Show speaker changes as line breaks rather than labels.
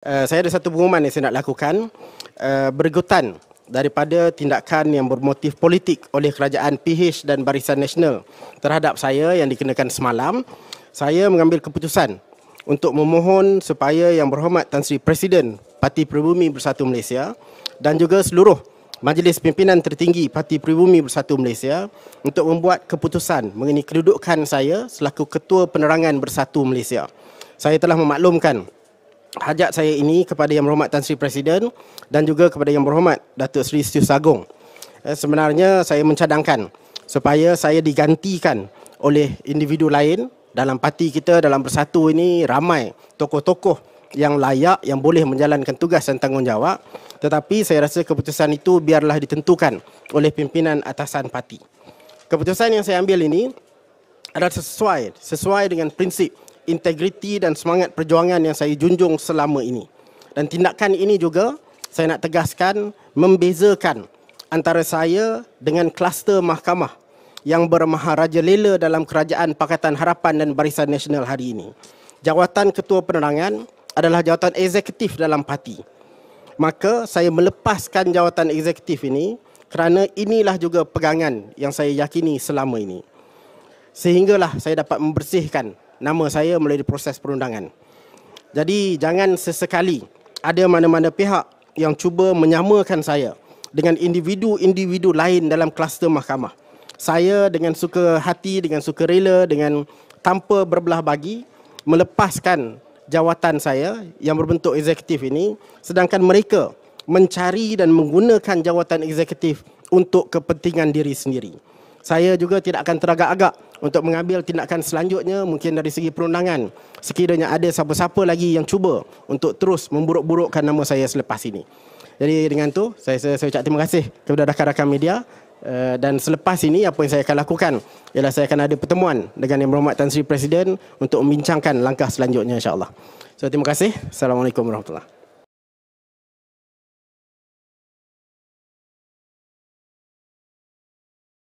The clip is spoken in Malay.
Eh, saya ada satu pengumuman yang saya nak lakukan uh, eh, bergutan daripada tindakan yang bermotif politik oleh kerajaan PH dan Barisan Nasional terhadap saya yang dikenakan semalam saya mengambil keputusan untuk memohon supaya yang berhormat Tan Sri Presiden Parti Peribumi Bersatu Malaysia dan juga seluruh Majlis Pimpinan Tertinggi Parti Peribumi Bersatu Malaysia untuk membuat keputusan mengenai kedudukan saya selaku Ketua Penerangan Bersatu Malaysia. Saya telah memaklumkan hajat saya ini kepada Yang Berhormat Tan Sri Presiden dan juga kepada Yang Berhormat Datuk Sri Setius Agong. Eh, sebenarnya saya mencadangkan supaya saya digantikan oleh individu lain dalam parti kita dalam bersatu ini ramai tokoh-tokoh yang layak yang boleh menjalankan tugas dan tanggungjawab tetapi saya rasa keputusan itu biarlah ditentukan oleh pimpinan atasan parti. Keputusan yang saya ambil ini adalah sesuai sesuai dengan prinsip integriti dan semangat perjuangan yang saya junjung selama ini. Dan tindakan ini juga saya nak tegaskan membezakan antara saya dengan kluster mahkamah yang bermaharaja lela dalam kerajaan Pakatan Harapan dan Barisan Nasional hari ini. Jawatan Ketua Penerangan adalah jawatan eksekutif dalam parti. Maka saya melepaskan jawatan eksekutif ini kerana inilah juga pegangan yang saya yakini selama ini. Sehinggalah saya dapat membersihkan nama saya melalui proses perundangan. Jadi jangan sesekali ada mana-mana pihak yang cuba menyamakan saya dengan individu-individu lain dalam kluster mahkamah. Saya dengan suka hati, dengan suka rela, dengan tanpa berbelah bagi melepaskan jawatan saya yang berbentuk eksekutif ini sedangkan mereka mencari dan menggunakan jawatan eksekutif untuk kepentingan diri sendiri. Saya juga tidak akan teragak-agak untuk mengambil tindakan selanjutnya mungkin dari segi perundangan sekiranya ada siapa-siapa lagi yang cuba untuk terus memburuk-burukkan nama saya selepas ini. Jadi dengan tu saya saya, saya ucap terima kasih kepada rakan-rakan media eh, dan selepas ini apa yang saya akan lakukan ialah saya akan ada pertemuan dengan Yang Berhormat Tan Sri Presiden untuk membincangkan langkah selanjutnya insya-Allah. So terima kasih. Assalamualaikum warahmatullahi.